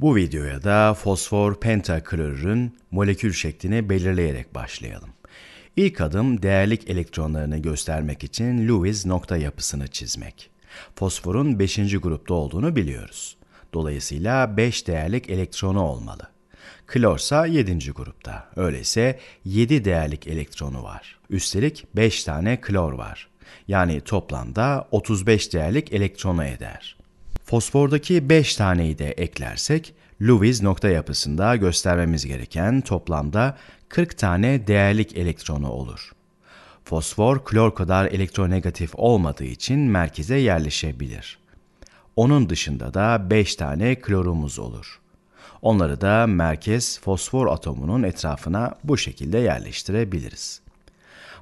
Bu videoya da fosfor pentaklorürün molekül şeklini belirleyerek başlayalım. İlk adım değerlik elektronlarını göstermek için Lewis nokta yapısını çizmek. Fosforun 5. grupta olduğunu biliyoruz. Dolayısıyla 5 değerlik elektronu olmalı. Klorsa 7. grupta. Öyleyse 7 değerlik elektronu var. Üstelik 5 tane klor var. Yani toplamda 35 değerlik elektronu eder. Fosfordaki 5 taneyi de eklersek Lewis nokta yapısında göstermemiz gereken toplamda 40 tane değerlik elektronu olur. Fosfor klor kadar elektronegatif olmadığı için merkeze yerleşebilir. Onun dışında da 5 tane klorumuz olur. Onları da merkez fosfor atomunun etrafına bu şekilde yerleştirebiliriz.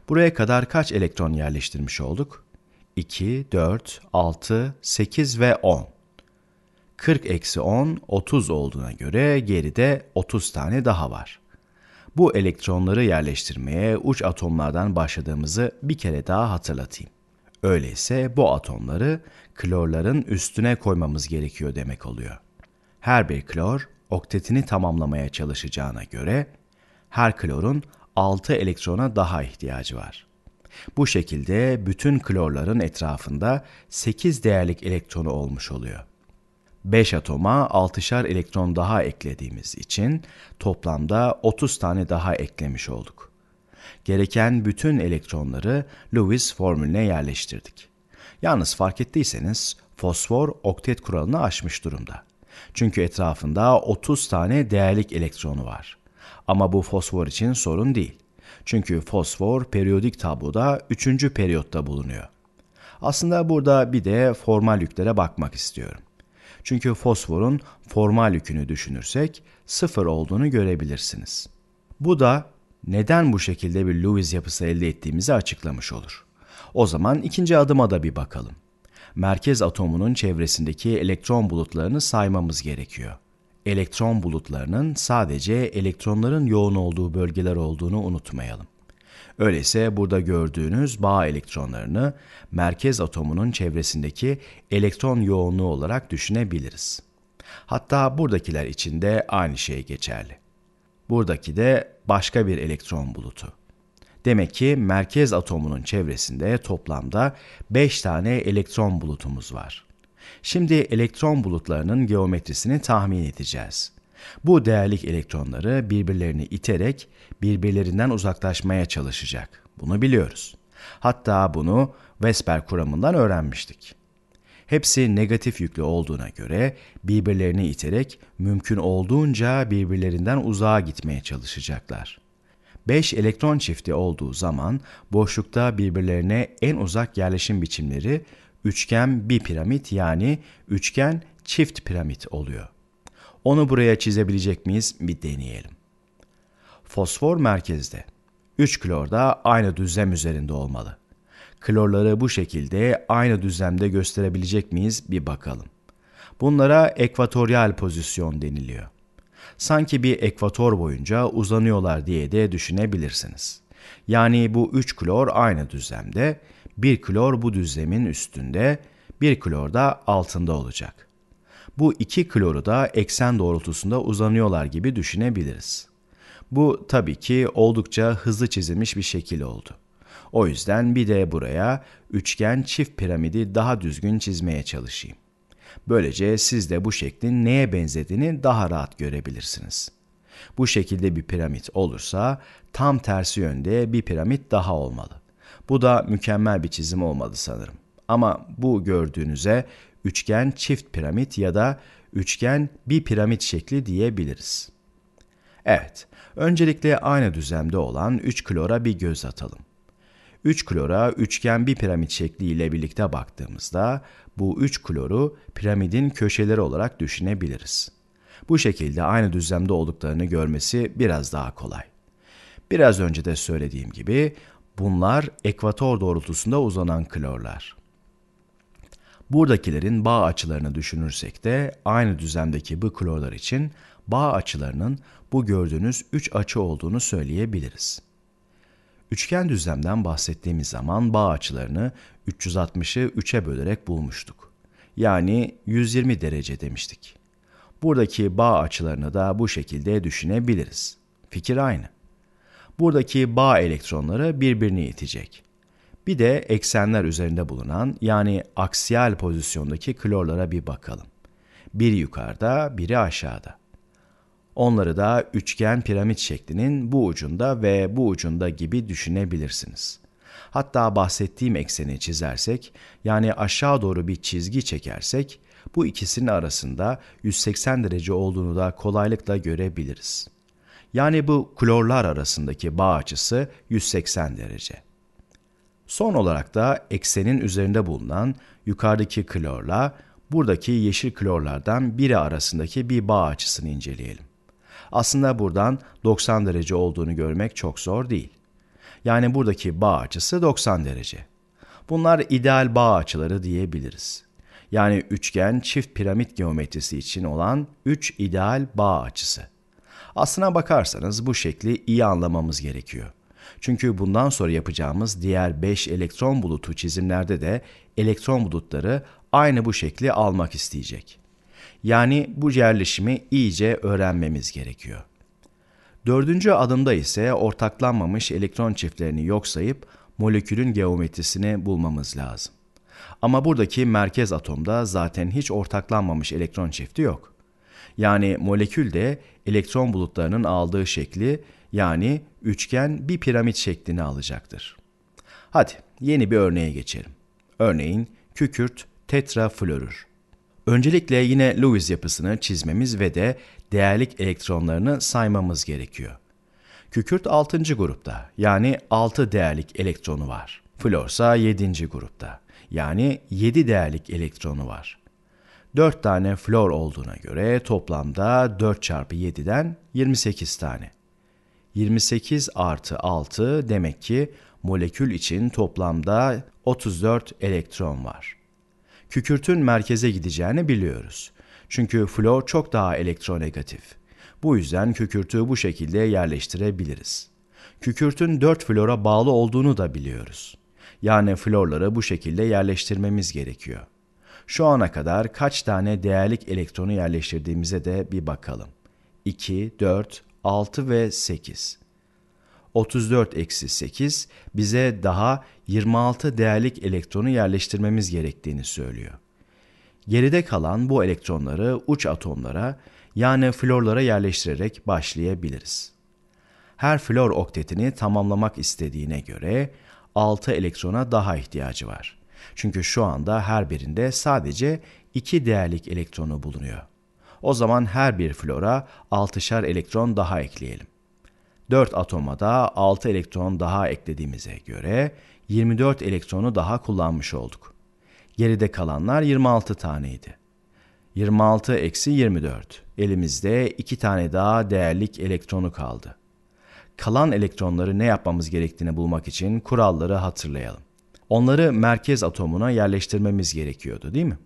Buraya kadar kaç elektron yerleştirmiş olduk? 2, 4, 6, 8 ve 10. 40 eksi 10 30 olduğuna göre geride 30 tane daha var. Bu elektronları yerleştirmeye uç atomlardan başladığımızı bir kere daha hatırlatayım. Öyleyse bu atomları klorların üstüne koymamız gerekiyor demek oluyor. Her bir klor oktetini tamamlamaya çalışacağına göre her klorun 6 elektrona daha ihtiyacı var. Bu şekilde bütün klorların etrafında 8 değerlik elektronu olmuş oluyor. 5 atoma 6'şar elektron daha eklediğimiz için toplamda 30 tane daha eklemiş olduk. Gereken bütün elektronları Lewis formülüne yerleştirdik. Yalnız fark ettiyseniz fosfor oktet kuralını aşmış durumda. Çünkü etrafında 30 tane değerlik elektronu var. Ama bu fosfor için sorun değil. Çünkü fosfor periyodik tabloda 3. periyotta bulunuyor. Aslında burada bir de formal yüklere bakmak istiyorum. Çünkü fosforun formal yükünü düşünürsek sıfır olduğunu görebilirsiniz. Bu da neden bu şekilde bir Lewis yapısı elde ettiğimizi açıklamış olur. O zaman ikinci adıma da bir bakalım. Merkez atomunun çevresindeki elektron bulutlarını saymamız gerekiyor. Elektron bulutlarının sadece elektronların yoğun olduğu bölgeler olduğunu unutmayalım. Öyleyse burada gördüğünüz bağ elektronlarını merkez atomunun çevresindeki elektron yoğunluğu olarak düşünebiliriz. Hatta buradakiler için de aynı şey geçerli. Buradaki de başka bir elektron bulutu. Demek ki merkez atomunun çevresinde toplamda 5 tane elektron bulutumuz var. Şimdi elektron bulutlarının geometrisini tahmin edeceğiz. Bu değerlik elektronları birbirlerini iterek birbirlerinden uzaklaşmaya çalışacak. Bunu biliyoruz. Hatta bunu Vesper kuramından öğrenmiştik. Hepsi negatif yüklü olduğuna göre birbirlerini iterek mümkün olduğunca birbirlerinden uzağa gitmeye çalışacaklar. 5 elektron çifti olduğu zaman boşlukta birbirlerine en uzak yerleşim biçimleri üçgen bir piramit yani üçgen çift piramit oluyor. Onu buraya çizebilecek miyiz bir deneyelim. Fosfor merkezde. 3 klor da aynı düzlem üzerinde olmalı. Klorları bu şekilde aynı düzlemde gösterebilecek miyiz bir bakalım. Bunlara ekvatoryal pozisyon deniliyor. Sanki bir ekvator boyunca uzanıyorlar diye de düşünebilirsiniz. Yani bu 3 klor aynı düzlemde, 1 klor bu düzlemin üstünde, 1 klor da altında olacak bu iki kloru da eksen doğrultusunda uzanıyorlar gibi düşünebiliriz. Bu tabii ki oldukça hızlı çizilmiş bir şekil oldu. O yüzden bir de buraya üçgen çift piramidi daha düzgün çizmeye çalışayım. Böylece siz de bu şeklin neye benzediğini daha rahat görebilirsiniz. Bu şekilde bir piramit olursa tam tersi yönde bir piramit daha olmalı. Bu da mükemmel bir çizim olmadı sanırım. Ama bu gördüğünüze üçgen çift piramit ya da üçgen bir piramit şekli diyebiliriz. Evet, öncelikle aynı düzlemde olan 3 klora bir göz atalım. 3 klora üçgen bir piramit şekli ile birlikte baktığımızda bu 3 kloru piramidin köşeleri olarak düşünebiliriz. Bu şekilde aynı düzlemde olduklarını görmesi biraz daha kolay. Biraz önce de söylediğim gibi bunlar ekvator doğrultusunda uzanan klorlar. Buradakilerin bağ açılarını düşünürsek de aynı düzlemdeki bu klorlar için bağ açılarının bu gördüğünüz 3 açı olduğunu söyleyebiliriz. Üçgen düzlemden bahsettiğimiz zaman bağ açılarını 360'ı 3'e bölerek bulmuştuk. Yani 120 derece demiştik. Buradaki bağ açılarını da bu şekilde düşünebiliriz. Fikir aynı. Buradaki bağ elektronları birbirini itecek. Bir de eksenler üzerinde bulunan yani aksiyal pozisyondaki klorlara bir bakalım. Biri yukarıda, biri aşağıda. Onları da üçgen piramit şeklinin bu ucunda ve bu ucunda gibi düşünebilirsiniz. Hatta bahsettiğim ekseni çizersek, yani aşağı doğru bir çizgi çekersek, bu ikisinin arasında 180 derece olduğunu da kolaylıkla görebiliriz. Yani bu klorlar arasındaki bağ açısı 180 derece. Son olarak da eksenin üzerinde bulunan yukarıdaki klorla buradaki yeşil klorlardan biri arasındaki bir bağ açısını inceleyelim. Aslında buradan 90 derece olduğunu görmek çok zor değil. Yani buradaki bağ açısı 90 derece. Bunlar ideal bağ açıları diyebiliriz. Yani üçgen çift piramit geometrisi için olan 3 ideal bağ açısı. Aslına bakarsanız bu şekli iyi anlamamız gerekiyor. Çünkü bundan sonra yapacağımız diğer 5 elektron bulutu çizimlerde de elektron bulutları aynı bu şekli almak isteyecek. Yani bu yerleşimi iyice öğrenmemiz gerekiyor. Dördüncü adımda ise ortaklanmamış elektron çiftlerini yok sayıp molekülün geometrisini bulmamız lazım. Ama buradaki merkez atomda zaten hiç ortaklanmamış elektron çifti yok. Yani molekül de elektron bulutlarının aldığı şekli yani üçgen bir piramit şeklini alacaktır. Hadi yeni bir örneğe geçelim. Örneğin kükürt tetraflorür. Öncelikle yine Lewis yapısını çizmemiz ve de değerlik elektronlarını saymamız gerekiyor. Kükürt 6. grupta yani 6 değerlik elektronu var. Flor ise 7. grupta yani 7 değerlik elektronu var. 4 tane flor olduğuna göre toplamda 4 çarpı 7'den 28 tane. 28 artı 6 demek ki molekül için toplamda 34 elektron var. Kükürtün merkeze gideceğini biliyoruz. Çünkü flor çok daha elektronegatif. Bu yüzden kükürtü bu şekilde yerleştirebiliriz. Kükürtün 4 flora bağlı olduğunu da biliyoruz. Yani florları bu şekilde yerleştirmemiz gerekiyor. Şu ana kadar kaç tane değerlik elektronu yerleştirdiğimize de bir bakalım. 2, 4, 6 ve 8. 34 eksi 8 bize daha 26 değerlik elektronu yerleştirmemiz gerektiğini söylüyor. Geride kalan bu elektronları uç atomlara yani florlara yerleştirerek başlayabiliriz. Her flor oktetini tamamlamak istediğine göre 6 elektrona daha ihtiyacı var. Çünkü şu anda her birinde sadece 2 değerlik elektronu bulunuyor. O zaman her bir flora 6'şar elektron daha ekleyelim. 4 atoma da 6 elektron daha eklediğimize göre 24 elektronu daha kullanmış olduk. Geride kalanlar 26 taneydi. 26 eksi 24. Elimizde 2 tane daha değerlik elektronu kaldı. Kalan elektronları ne yapmamız gerektiğini bulmak için kuralları hatırlayalım. Onları merkez atomuna yerleştirmemiz gerekiyordu değil mi?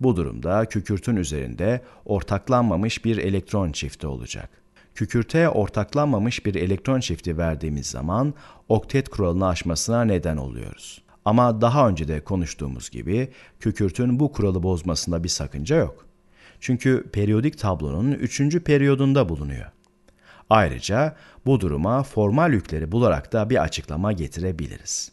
Bu durumda kükürtün üzerinde ortaklanmamış bir elektron çifti olacak. Kükürte ortaklanmamış bir elektron çifti verdiğimiz zaman oktet kuralını aşmasına neden oluyoruz. Ama daha önce de konuştuğumuz gibi kükürtün bu kuralı bozmasında bir sakınca yok. Çünkü periyodik tablonun 3. periyodunda bulunuyor. Ayrıca bu duruma formal yükleri bularak da bir açıklama getirebiliriz.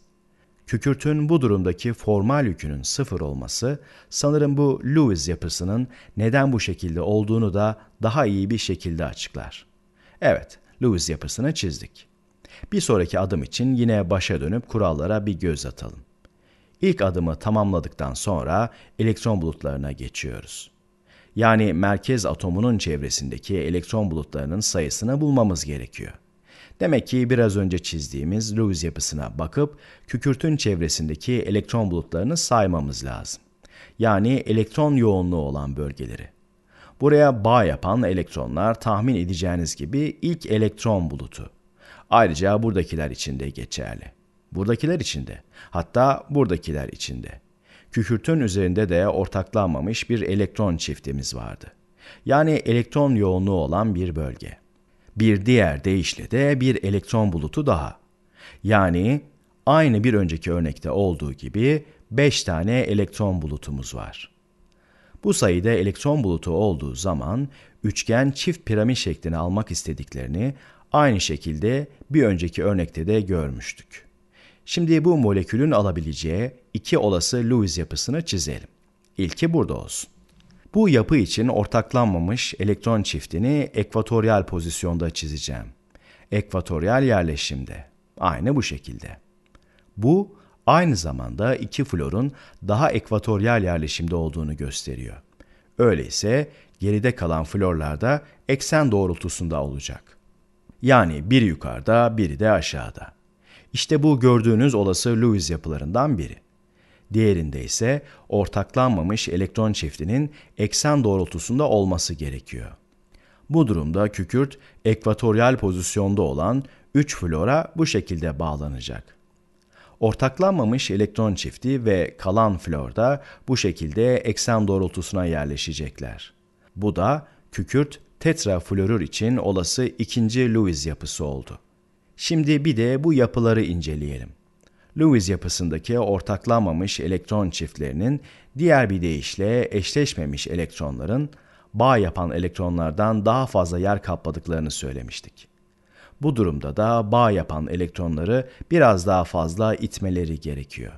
Kükürtün bu durumdaki formal yükünün sıfır olması sanırım bu Lewis yapısının neden bu şekilde olduğunu da daha iyi bir şekilde açıklar. Evet, Lewis yapısını çizdik. Bir sonraki adım için yine başa dönüp kurallara bir göz atalım. İlk adımı tamamladıktan sonra elektron bulutlarına geçiyoruz. Yani merkez atomunun çevresindeki elektron bulutlarının sayısını bulmamız gerekiyor. Demek ki biraz önce çizdiğimiz Lewis yapısına bakıp kükürtün çevresindeki elektron bulutlarını saymamız lazım. Yani elektron yoğunluğu olan bölgeleri. Buraya bağ yapan elektronlar tahmin edeceğiniz gibi ilk elektron bulutu. Ayrıca buradakiler için de geçerli. Buradakiler için de. Hatta buradakiler için de. Kükürtün üzerinde de ortaklanmamış bir elektron çiftimiz vardı. Yani elektron yoğunluğu olan bir bölge. Bir diğer deyişle de bir elektron bulutu daha. Yani aynı bir önceki örnekte olduğu gibi 5 tane elektron bulutumuz var. Bu sayıda elektron bulutu olduğu zaman üçgen çift piramit şeklini almak istediklerini aynı şekilde bir önceki örnekte de görmüştük. Şimdi bu molekülün alabileceği iki olası Lewis yapısını çizelim. İlki burada olsun. Bu yapı için ortaklanmamış elektron çiftini ekvatoryal pozisyonda çizeceğim. Ekvatoryal yerleşimde. Aynı bu şekilde. Bu aynı zamanda iki florun daha ekvatoryal yerleşimde olduğunu gösteriyor. Öyleyse geride kalan florlar da eksen doğrultusunda olacak. Yani biri yukarıda, biri de aşağıda. İşte bu gördüğünüz olası Lewis yapılarından biri diğerinde ise ortaklanmamış elektron çiftinin eksen doğrultusunda olması gerekiyor. Bu durumda kükürt ekvatoryal pozisyonda olan 3 flora bu şekilde bağlanacak. Ortaklanmamış elektron çifti ve kalan flor da bu şekilde eksen doğrultusuna yerleşecekler. Bu da kükürt tetraflorür için olası ikinci Lewis yapısı oldu. Şimdi bir de bu yapıları inceleyelim. Lewis yapısındaki ortaklanmamış elektron çiftlerinin diğer bir deyişle eşleşmemiş elektronların bağ yapan elektronlardan daha fazla yer kapladıklarını söylemiştik. Bu durumda da bağ yapan elektronları biraz daha fazla itmeleri gerekiyor.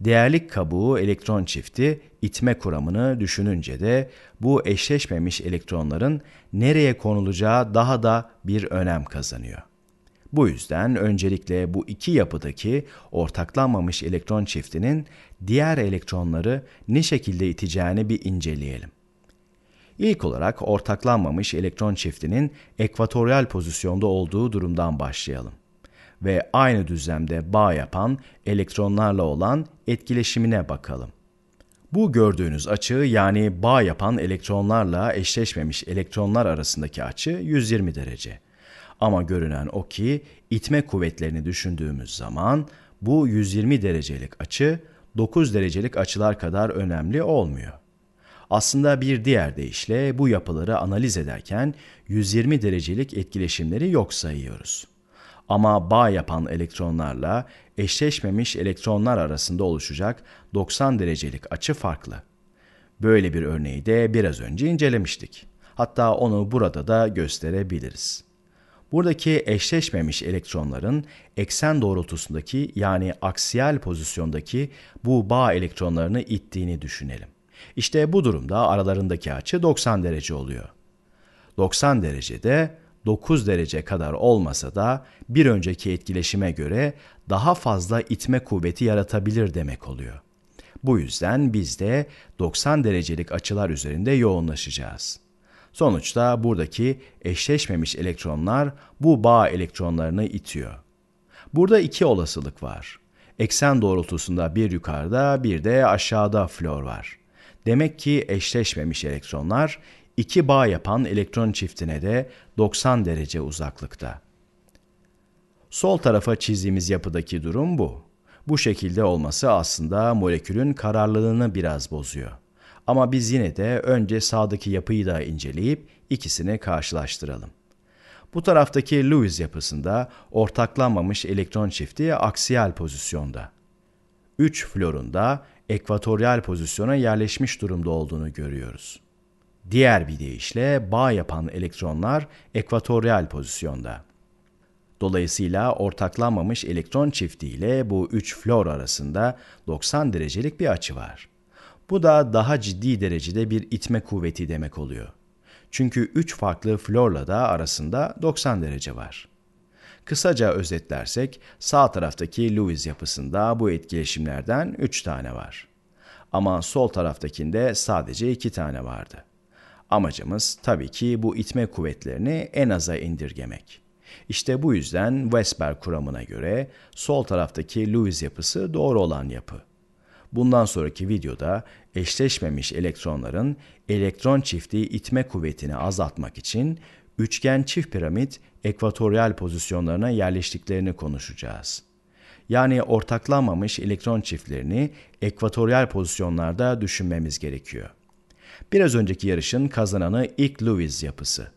Değerlik kabuğu elektron çifti itme kuramını düşününce de bu eşleşmemiş elektronların nereye konulacağı daha da bir önem kazanıyor. Bu yüzden öncelikle bu iki yapıdaki ortaklanmamış elektron çiftinin diğer elektronları ne şekilde iteceğini bir inceleyelim. İlk olarak ortaklanmamış elektron çiftinin ekvatoryal pozisyonda olduğu durumdan başlayalım ve aynı düzlemde bağ yapan elektronlarla olan etkileşimine bakalım. Bu gördüğünüz açı yani bağ yapan elektronlarla eşleşmemiş elektronlar arasındaki açı 120 derece. Ama görünen o ki itme kuvvetlerini düşündüğümüz zaman bu 120 derecelik açı 9 derecelik açılar kadar önemli olmuyor. Aslında bir diğer deyişle bu yapıları analiz ederken 120 derecelik etkileşimleri yok sayıyoruz. Ama bağ yapan elektronlarla eşleşmemiş elektronlar arasında oluşacak 90 derecelik açı farklı. Böyle bir örneği de biraz önce incelemiştik. Hatta onu burada da gösterebiliriz. Buradaki eşleşmemiş elektronların eksen doğrultusundaki yani aksiyel pozisyondaki bu bağ elektronlarını ittiğini düşünelim. İşte bu durumda aralarındaki açı 90 derece oluyor. 90 derecede 9 derece kadar olmasa da bir önceki etkileşime göre daha fazla itme kuvveti yaratabilir demek oluyor. Bu yüzden biz de 90 derecelik açılar üzerinde yoğunlaşacağız. Sonuçta buradaki eşleşmemiş elektronlar bu bağ elektronlarını itiyor. Burada iki olasılık var. Eksen doğrultusunda bir yukarıda bir de aşağıda flor var. Demek ki eşleşmemiş elektronlar iki bağ yapan elektron çiftine de 90 derece uzaklıkta. Sol tarafa çizdiğimiz yapıdaki durum bu. Bu şekilde olması aslında molekülün kararlılığını biraz bozuyor. Ama biz yine de önce sağdaki yapıyı da inceleyip ikisini karşılaştıralım. Bu taraftaki Lewis yapısında ortaklanmamış elektron çifti aksiyel pozisyonda. 3 florunda ekvatoryal pozisyona yerleşmiş durumda olduğunu görüyoruz. Diğer bir deyişle bağ yapan elektronlar ekvatoryal pozisyonda. Dolayısıyla ortaklanmamış elektron çifti ile bu 3 flor arasında 90 derecelik bir açı var. Bu da daha ciddi derecede bir itme kuvveti demek oluyor. Çünkü 3 farklı florla da arasında 90 derece var. Kısaca özetlersek sağ taraftaki Lewis yapısında bu etkileşimlerden 3 tane var. Ama sol taraftakinde sadece 2 tane vardı. Amacımız tabii ki bu itme kuvvetlerini en aza indirgemek. İşte bu yüzden Vesper kuramına göre sol taraftaki Lewis yapısı doğru olan yapı Bundan sonraki videoda eşleşmemiş elektronların elektron çiftliği itme kuvvetini azaltmak için üçgen çift piramit ekvatoryal pozisyonlarına yerleştiklerini konuşacağız. Yani ortaklanmamış elektron çiftlerini ekvatoryal pozisyonlarda düşünmemiz gerekiyor. Biraz önceki yarışın kazananı ilk Lewis yapısı.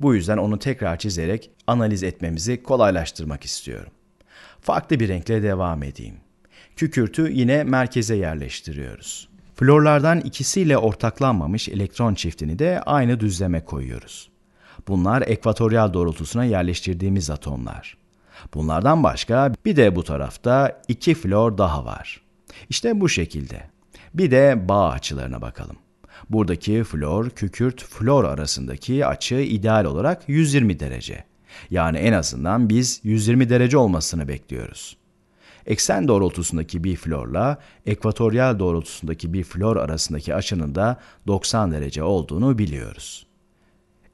Bu yüzden onu tekrar çizerek analiz etmemizi kolaylaştırmak istiyorum. Farklı bir renkle devam edeyim kükürtü yine merkeze yerleştiriyoruz. Florlardan ikisiyle ortaklanmamış elektron çiftini de aynı düzleme koyuyoruz. Bunlar ekvatoryal doğrultusuna yerleştirdiğimiz atomlar. Bunlardan başka bir de bu tarafta iki flor daha var. İşte bu şekilde. Bir de bağ açılarına bakalım. Buradaki flor, kükürt, flor arasındaki açı ideal olarak 120 derece. Yani en azından biz 120 derece olmasını bekliyoruz eksen doğrultusundaki bir florla ekvatoryal doğrultusundaki bir flor arasındaki açının da 90 derece olduğunu biliyoruz.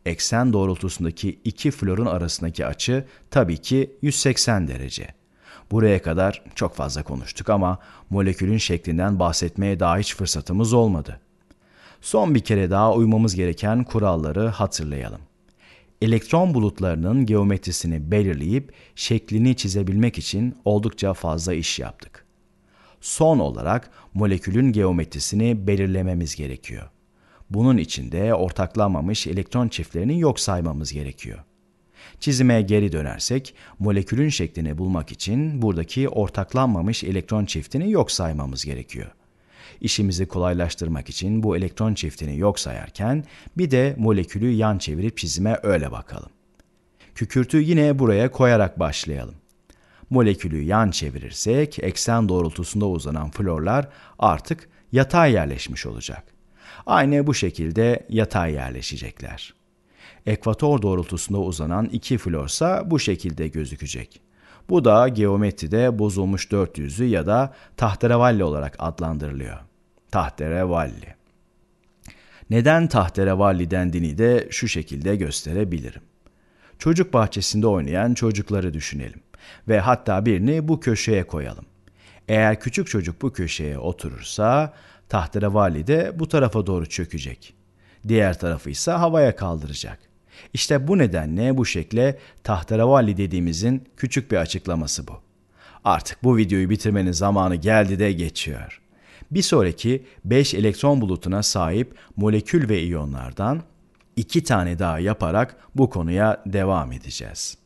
Eksen doğrultusundaki iki florun arasındaki açı tabii ki 180 derece. Buraya kadar çok fazla konuştuk ama molekülün şeklinden bahsetmeye daha hiç fırsatımız olmadı. Son bir kere daha uymamız gereken kuralları hatırlayalım elektron bulutlarının geometrisini belirleyip şeklini çizebilmek için oldukça fazla iş yaptık. Son olarak molekülün geometrisini belirlememiz gerekiyor. Bunun için de ortaklanmamış elektron çiftlerini yok saymamız gerekiyor. Çizime geri dönersek molekülün şeklini bulmak için buradaki ortaklanmamış elektron çiftini yok saymamız gerekiyor. İşimizi kolaylaştırmak için bu elektron çiftini yok sayarken bir de molekülü yan çevirip çizime öyle bakalım. Kükürtü yine buraya koyarak başlayalım. Molekülü yan çevirirsek eksen doğrultusunda uzanan florlar artık yatay yerleşmiş olacak. Aynı bu şekilde yatay yerleşecekler. Ekvator doğrultusunda uzanan iki florsa bu şekilde gözükecek. Bu da geometride bozulmuş dört yüzü ya da tahterevalli olarak adlandırılıyor tahterevalli. Neden tahterevalli dendiğini de şu şekilde gösterebilirim. Çocuk bahçesinde oynayan çocukları düşünelim ve hatta birini bu köşeye koyalım. Eğer küçük çocuk bu köşeye oturursa tahterevalli de bu tarafa doğru çökecek. Diğer tarafı ise havaya kaldıracak. İşte bu nedenle bu şekle tahterevalli dediğimizin küçük bir açıklaması bu. Artık bu videoyu bitirmenin zamanı geldi de geçiyor bir sonraki 5 elektron bulutuna sahip molekül ve iyonlardan iki tane daha yaparak bu konuya devam edeceğiz.